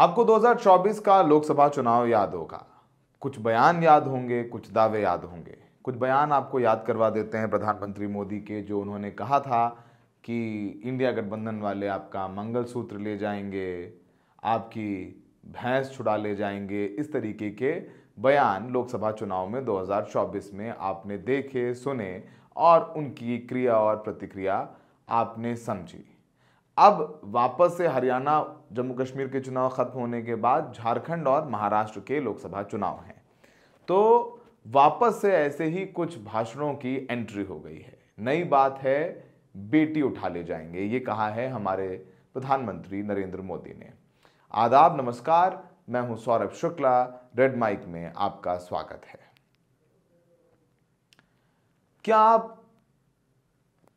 आपको 2024 का लोकसभा चुनाव याद होगा कुछ बयान याद होंगे कुछ दावे याद होंगे कुछ बयान आपको याद करवा देते हैं प्रधानमंत्री मोदी के जो उन्होंने कहा था कि इंडिया गठबंधन वाले आपका मंगलसूत्र ले जाएंगे आपकी भैंस छुड़ा ले जाएंगे इस तरीके के बयान लोकसभा चुनाव में 2024 में आपने देखे सुने और उनकी क्रिया और प्रतिक्रिया आपने समझी अब वापस से हरियाणा जम्मू कश्मीर के चुनाव खत्म होने के बाद झारखंड और महाराष्ट्र के लोकसभा चुनाव हैं तो वापस से ऐसे ही कुछ भाषणों की एंट्री हो गई है नई बात है बेटी उठा ले जाएंगे ये कहा है हमारे प्रधानमंत्री नरेंद्र मोदी ने आदाब नमस्कार मैं हूं सौरभ शुक्ला रेड माइक में आपका स्वागत है क्या आप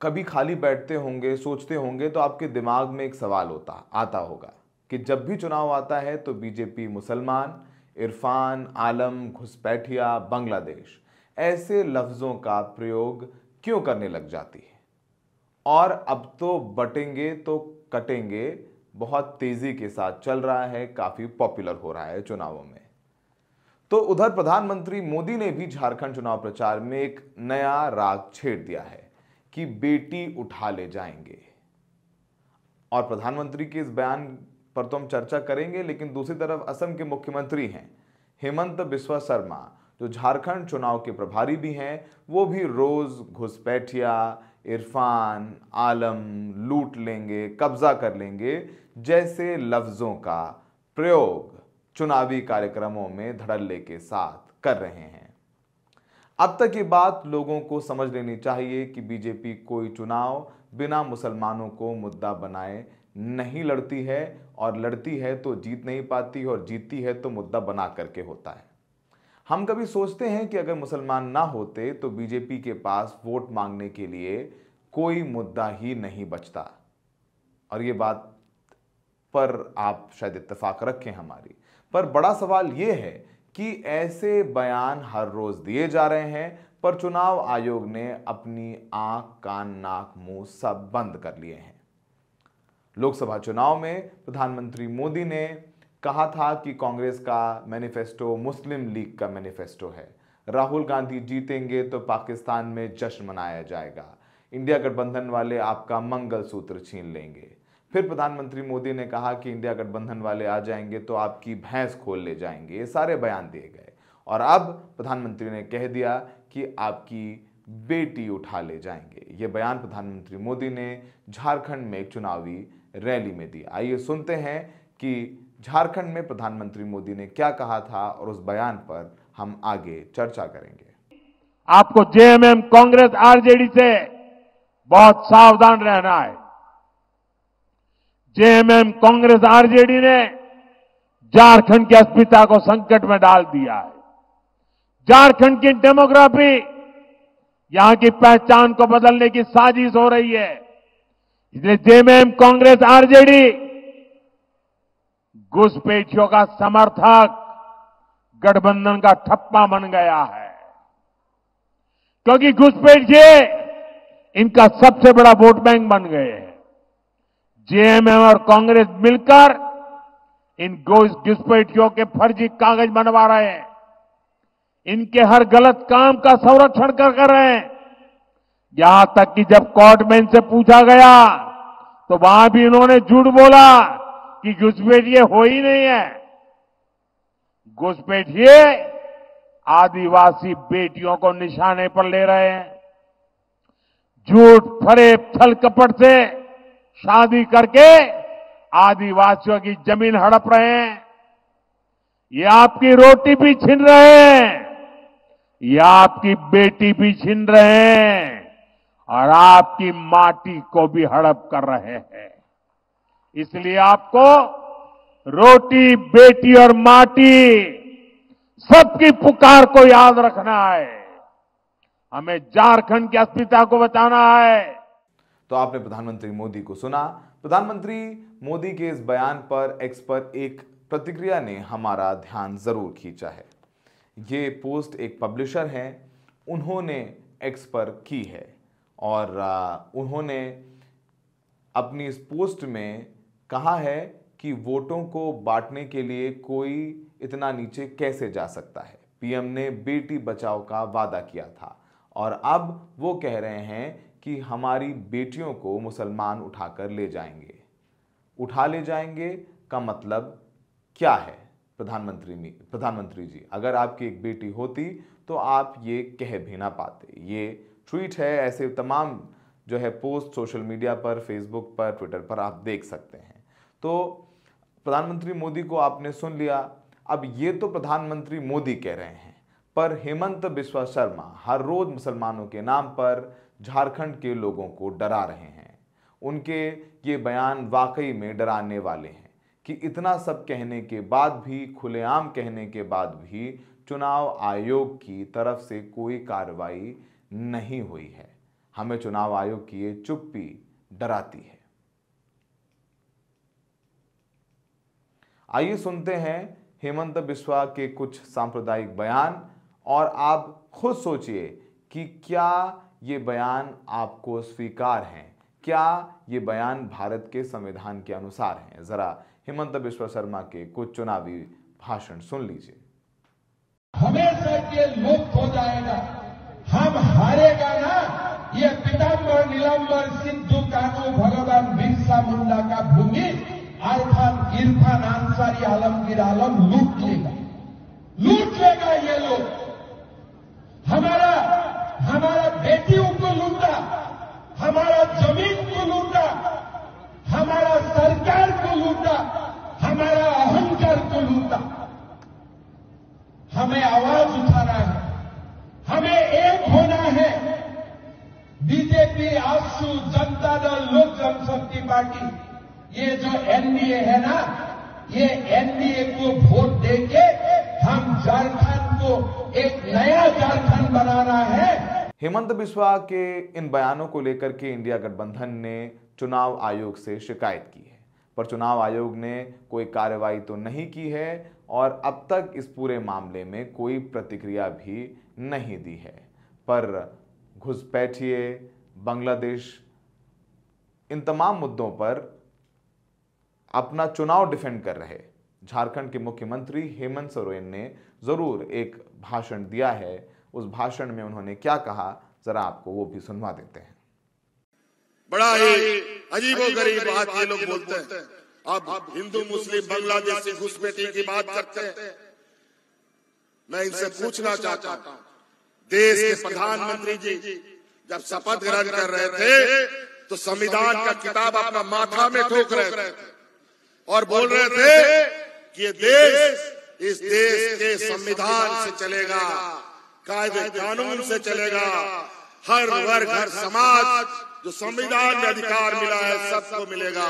कभी खाली बैठते होंगे सोचते होंगे तो आपके दिमाग में एक सवाल होता आता होगा कि जब भी चुनाव आता है तो बीजेपी मुसलमान इरफान आलम घुसपैठिया बांग्लादेश ऐसे लफ्ज़ों का प्रयोग क्यों करने लग जाती है और अब तो बटेंगे तो कटेंगे बहुत तेज़ी के साथ चल रहा है काफ़ी पॉपुलर हो रहा है चुनावों में तो उधर प्रधानमंत्री मोदी ने भी झारखंड चुनाव प्रचार में एक नया राग छेड़ दिया है कि बेटी उठा ले जाएंगे और प्रधानमंत्री के इस बयान पर तो हम चर्चा करेंगे लेकिन दूसरी तरफ असम के मुख्यमंत्री हैं हेमंत बिस्वा शर्मा जो झारखंड चुनाव के प्रभारी भी हैं वो भी रोज़ घुसपैठिया इरफान आलम लूट लेंगे कब्जा कर लेंगे जैसे लफ्ज़ों का प्रयोग चुनावी कार्यक्रमों में धड़ल्ले के साथ कर रहे हैं अब तक ये बात लोगों को समझ लेनी चाहिए कि बीजेपी कोई चुनाव बिना मुसलमानों को मुद्दा बनाए नहीं लड़ती है और लड़ती है तो जीत नहीं पाती और जीतती है तो मुद्दा बना करके होता है हम कभी सोचते हैं कि अगर मुसलमान ना होते तो बीजेपी के पास वोट मांगने के लिए कोई मुद्दा ही नहीं बचता और ये बात पर आप शायद इत्तेफाक रखें हमारी पर बड़ा सवाल ये है कि ऐसे बयान हर रोज दिए जा रहे हैं पर चुनाव आयोग ने अपनी आंख कान नाक मुंह सब बंद कर लिए हैं लोकसभा चुनाव में प्रधानमंत्री मोदी ने कहा था कि कांग्रेस का मैनिफेस्टो मुस्लिम लीग का मैनिफेस्टो है राहुल गांधी जीतेंगे तो पाकिस्तान में जश्न मनाया जाएगा इंडिया गठबंधन वाले आपका मंगलसूत्र छीन लेंगे फिर प्रधानमंत्री मोदी ने कहा कि इंडिया गठबंधन वाले आ जाएंगे तो आपकी भैंस खोल ले जाएंगे ये सारे बयान दिए गए और अब प्रधानमंत्री ने कह दिया कि आपकी बेटी उठा ले जाएंगे ये बयान प्रधानमंत्री मोदी ने झारखंड में एक चुनावी रैली में दिया आइए सुनते हैं कि झारखंड में प्रधानमंत्री मोदी ने क्या कहा था और उस बयान पर हम आगे चर्चा करेंगे आपको जेएमएम कांग्रेस आरजेडी से बहुत सावधान रहना है जेएमएम कांग्रेस आरजेडी ने झारखंड की अस्मिता को संकट में डाल दिया है झारखंड की डेमोग्राफी यहां की पहचान को बदलने की साजिश हो रही है इसलिए जेएमएम कांग्रेस आरजेडी घुसपैठियों का समर्थक गठबंधन का ठप्पा बन गया है क्योंकि घुसपैठ इनका सबसे बड़ा वोट बैंक बन गए हैं जेएमएम और कांग्रेस मिलकर इन गोश घुसपैठियों के फर्जी कागज बनवा रहे हैं इनके हर गलत काम का संरक्षण कर रहे हैं यहां तक कि जब कोर्ट में इनसे पूछा गया तो वहां भी इन्होंने झूठ बोला कि घुसपैठिए हो ही नहीं है घुसपैठिए आदिवासी बेटियों को निशाने पर ले रहे हैं झूठ फरेब छल कपट से शादी करके आदिवासियों की जमीन हड़प रहे हैं ये आपकी रोटी भी छीन रहे हैं ये आपकी बेटी भी छीन रहे हैं और आपकी माटी को भी हड़प कर रहे हैं इसलिए आपको रोटी बेटी और माटी सबकी पुकार को याद रखना है हमें झारखंड की अस्मिता को बचाना है तो आपने प्रधानमंत्री मोदी को सुना प्रधानमंत्री मोदी के इस बयान पर एक्स पर एक प्रतिक्रिया ने हमारा ध्यान ज़रूर खींचा है ये पोस्ट एक पब्लिशर हैं उन्होंने एक्स पर की है और उन्होंने अपनी इस पोस्ट में कहा है कि वोटों को बांटने के लिए कोई इतना नीचे कैसे जा सकता है पीएम ने बेटी बचाओ का वादा किया था और अब वो कह रहे हैं कि हमारी बेटियों को मुसलमान उठाकर ले जाएंगे उठा ले जाएंगे का मतलब क्या है प्रधानमंत्री प्रधानमंत्री जी अगर आपकी एक बेटी होती तो आप ये कह भी ना पाते ये ट्वीट है ऐसे तमाम जो है पोस्ट सोशल मीडिया पर फेसबुक पर ट्विटर पर आप देख सकते हैं तो प्रधानमंत्री मोदी को आपने सुन लिया अब ये तो प्रधानमंत्री मोदी कह रहे हैं पर हेमंत बिस्वा शर्मा हर रोज मुसलमानों के नाम पर झारखंड के लोगों को डरा रहे हैं उनके ये बयान वाकई में डराने वाले हैं कि इतना सब कहने के बाद भी खुलेआम कहने के बाद भी चुनाव आयोग की तरफ से कोई कार्रवाई नहीं हुई है हमें चुनाव आयोग की ये चुप्पी डराती है आइए सुनते हैं हेमंत बिस्वा के कुछ सांप्रदायिक बयान और आप खुद सोचिए कि क्या ये बयान आपको स्वीकार हैं क्या ये बयान भारत के संविधान के अनुसार हैं ज़रा हिमंत बिश्व शर्मा के कुछ चुनावी भाषण सुन लीजिए हमेशा के लुप्त हो जाएगा हम हारेगा ना ये पीताम्बर नीलम्बर सिद्धू कानू भगवान बिरसा मुंडा का भूमि अर्थात इरफान आंसारी आलमगीर आलम लुप्त बीजेपी आजसू जनता दल लोक जनशक्ति पार्टी ये जो एनडीए है ना ये एनडीए को वोट देके हम झारखंड को एक नया झारखंड बनाना है हेमंत बिस्वा के इन बयानों को लेकर के इंडिया गठबंधन ने चुनाव आयोग से शिकायत की है पर चुनाव आयोग ने कोई कार्रवाई तो नहीं की है और अब तक इस पूरे मामले में कोई प्रतिक्रिया भी नहीं दी है पर घुसपैठिए बांग्लादेश इन तमाम मुद्दों पर अपना चुनाव डिफेंड कर रहे झारखंड के मुख्यमंत्री हेमंत सोरेन ने ज़रूर एक भाषण दिया है उस भाषण में उन्होंने क्या कहा जरा आपको वो भी सुनवा देते हैं बड़ा ही अजीबो गरीब बात ये लोग बोलते हैं आप हिंदू मुस्लिम बांग्लादेशी घुसपैठी की बात करते हैं मैं इनसे पूछना चाहता हूं देश के प्रधानमंत्री जी जब शपथ ग्रहण कर रहे थे तो, तो संविधान का किताब अपना माथा में ठोक रहे थे और बोल रहे थे कि ये देश इस देश के संविधान से चलेगा कायदे कानून से चलेगा हर वर्ग हर समाज जो संविधान में अधिकार मिला है सबको मिलेगा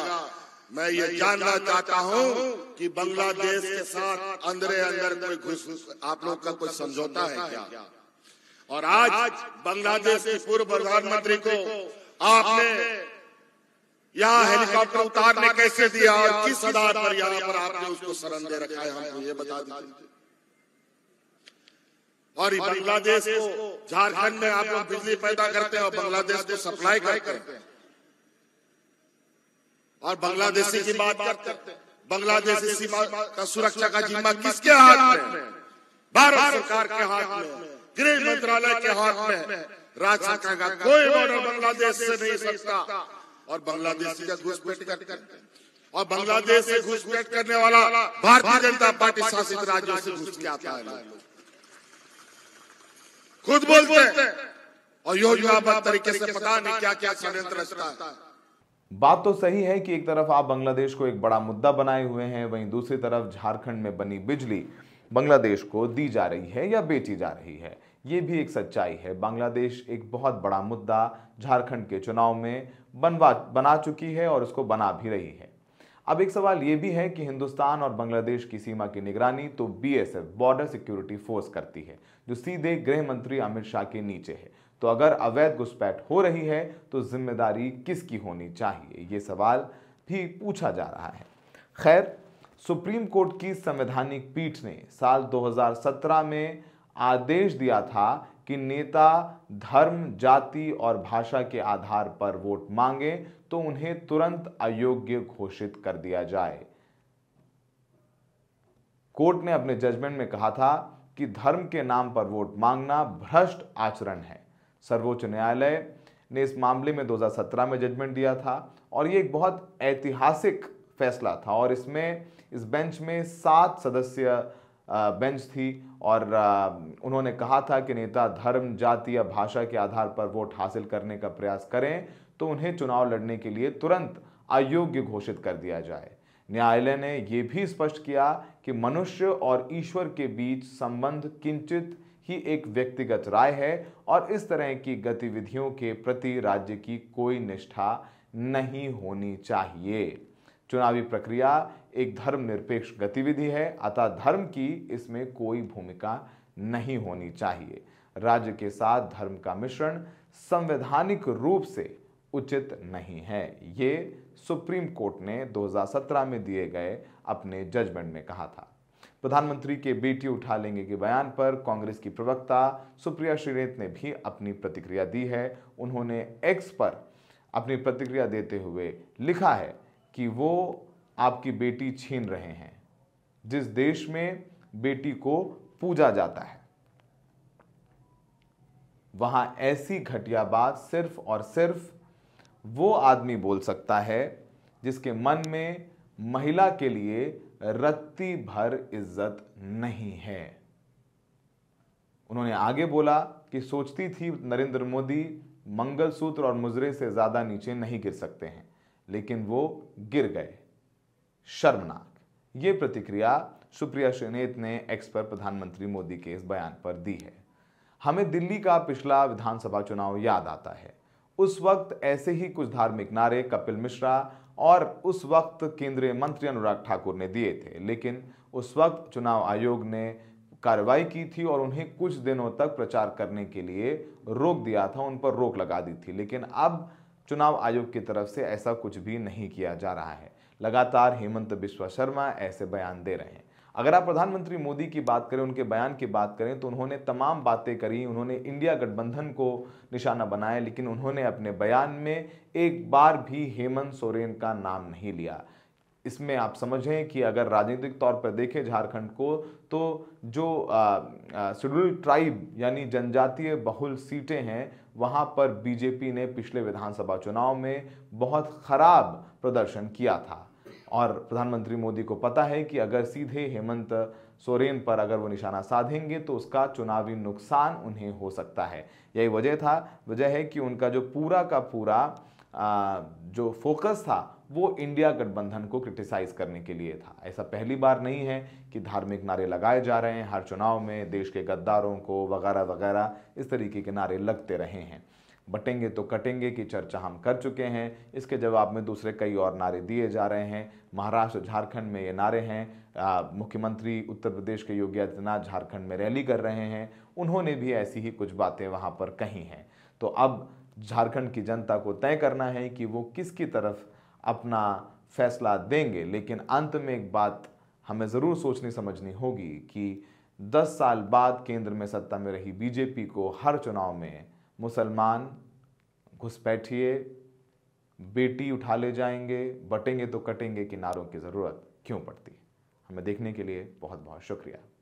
मैं ये जानना चाहता हूँ कि बांग्लादेश के साथ अंदर अंदर कोई घुस आप लोग का कोई समझौता है क्या और आज बांग्लादेश के पूर्व प्रधानमंत्री को आपने यहाँ हेलीकॉप्टर उतारने कैसे दिया और किस आधार पर यहाँ पर आपने उसको शरण दे रखा है हमको ये बता दीजिए और बांग्लादेश को झारखंड में आप लोग बिजली पैदा करते हैं और बांग्लादेश को सप्लाई करते हैं और बांग्लादेशी की बात करते हैं बांग्लादेशी सीमा का सुरक्षा का जिम्मा किसके हाथ में भारत सरकार के हाथ में गृह मंत्रालय के हाथ में राजा कहेगा कोई बॉर्डर बांग्लादेश से नहीं सकता और बांग्लादेश का घुसपैठ कर और बांग्लादेश से घुसपैठ करने वाला भारतीय जनता पार्टी शासित राज्यों से घुस के आता है खुद बोलते हैं और योजनाबद्ध तरीके से पता नहीं क्या क्या षड्यंत्र रचता है बात तो सही है कि एक तरफ आप बांग्लादेश को एक बड़ा मुद्दा बनाए हुए हैं वहीं दूसरी तरफ झारखंड में बनी बिजली बांग्लादेश को दी जा रही है या बेची जा रही है ये भी एक सच्चाई है बांग्लादेश एक बहुत बड़ा मुद्दा झारखंड के चुनाव में बनवा बना चुकी है और उसको बना भी रही है अब एक सवाल ये भी है कि हिंदुस्तान और बांग्लादेश की सीमा की निगरानी तो बीएसएफ बॉर्डर सिक्योरिटी फोर्स करती है जो सीधे गृह मंत्री अमित शाह के नीचे है तो अगर अवैध घुसपैठ हो रही है तो जिम्मेदारी किसकी होनी चाहिए ये सवाल भी पूछा जा रहा है खैर सुप्रीम कोर्ट की संवैधानिक पीठ ने साल 2017 में आदेश दिया था कि नेता धर्म जाति और भाषा के आधार पर वोट मांगे तो उन्हें तुरंत अयोग्य घोषित कर दिया जाए कोर्ट ने अपने जजमेंट में कहा था कि धर्म के नाम पर वोट मांगना भ्रष्ट आचरण है सर्वोच्च न्यायालय ने इस मामले में 2017 में जजमेंट दिया था और ये एक बहुत ऐतिहासिक फैसला था और इसमें इस बेंच में सात सदस्य बेंच थी और उन्होंने कहा था कि नेता धर्म जाति या भाषा के आधार पर वोट हासिल करने का प्रयास करें तो उन्हें चुनाव लड़ने के लिए तुरंत अयोग्य घोषित कर दिया जाए न्यायालय ने यह भी स्पष्ट किया कि मनुष्य और ईश्वर के बीच संबंध किंचित ही एक व्यक्तिगत राय है और इस तरह की गतिविधियों के प्रति राज्य की कोई निष्ठा नहीं होनी चाहिए चुनावी प्रक्रिया एक धर्मनिरपेक्ष गतिविधि है अतः धर्म की इसमें कोई भूमिका नहीं होनी चाहिए राज्य के साथ धर्म का मिश्रण संवैधानिक रूप से उचित नहीं है ये सुप्रीम कोर्ट ने 2017 में दिए गए अपने जजमेंट में कहा था प्रधानमंत्री के बेटी उठा लेंगे के बयान पर कांग्रेस की प्रवक्ता सुप्रिया श्रीनेत ने भी अपनी प्रतिक्रिया दी है उन्होंने एक्स पर अपनी प्रतिक्रिया देते हुए लिखा है कि वो आपकी बेटी छीन रहे हैं जिस देश में बेटी को पूजा जाता है वहां ऐसी घटिया बात सिर्फ और सिर्फ वो आदमी बोल सकता है जिसके मन में महिला के लिए रत्ती भर इज्जत नहीं है उन्होंने आगे बोला कि सोचती थी नरेंद्र मोदी मंगलसूत्र और मुजरे से ज़्यादा नीचे नहीं गिर सकते हैं लेकिन वो गिर गए शर्मनाक ये प्रतिक्रिया सुप्रिया श्रीनेत ने एक्स पर प्रधानमंत्री मोदी के इस बयान पर दी है हमें दिल्ली का पिछला विधानसभा चुनाव याद आता है उस वक्त ऐसे ही कुछ धार्मिक नारे कपिल मिश्रा और उस वक्त केंद्रीय मंत्री अनुराग ठाकुर ने दिए थे लेकिन उस वक्त चुनाव आयोग ने कार्रवाई की थी और उन्हें कुछ दिनों तक प्रचार करने के लिए रोक दिया था उन पर रोक लगा दी थी लेकिन अब चुनाव आयोग की तरफ से ऐसा कुछ भी नहीं किया जा रहा है लगातार हेमंत बिश्वा शर्मा ऐसे बयान दे रहे हैं अगर आप प्रधानमंत्री मोदी की बात करें उनके बयान की बात करें तो उन्होंने तमाम बातें करी उन्होंने इंडिया गठबंधन को निशाना बनाया लेकिन उन्होंने अपने बयान में एक बार भी हेमंत सोरेन का नाम नहीं लिया इसमें आप समझें कि अगर राजनीतिक तौर पर देखें झारखंड को तो जो शेड्यूल ट्राइब यानी जनजातीय बहुल सीटें हैं वहाँ पर बीजेपी ने पिछले विधानसभा चुनाव में बहुत खराब प्रदर्शन किया था और प्रधानमंत्री मोदी को पता है कि अगर सीधे हेमंत सोरेन पर अगर वो निशाना साधेंगे तो उसका चुनावी नुकसान उन्हें हो सकता है यही वजह था वजह है कि उनका जो पूरा का पूरा आ, जो फोकस था वो इंडिया गठबंधन को क्रिटिसाइज करने के लिए था ऐसा पहली बार नहीं है कि धार्मिक नारे लगाए जा रहे हैं हर चुनाव में देश के गद्दारों को वगैरह वगैरह इस तरीके के नारे लगते रहे हैं बटेंगे तो कटेंगे की चर्चा हम कर चुके हैं इसके जवाब में दूसरे कई और नारे दिए जा रहे हैं महाराष्ट्र झारखंड में ये नारे हैं मुख्यमंत्री उत्तर प्रदेश के योगी आदित्यनाथ झारखंड में रैली कर रहे हैं उन्होंने भी ऐसी ही कुछ बातें वहाँ पर कही हैं तो अब झारखंड की जनता को तय करना है कि वो किसकी तरफ अपना फैसला देंगे लेकिन अंत में एक बात हमें ज़रूर सोचनी समझनी होगी कि 10 साल बाद केंद्र में सत्ता में रही बीजेपी को हर चुनाव में मुसलमान घुसपैठिए बेटी उठा ले जाएंगे बटेंगे तो कटेंगे किनारों की ज़रूरत क्यों पड़ती है हमें देखने के लिए बहुत बहुत शुक्रिया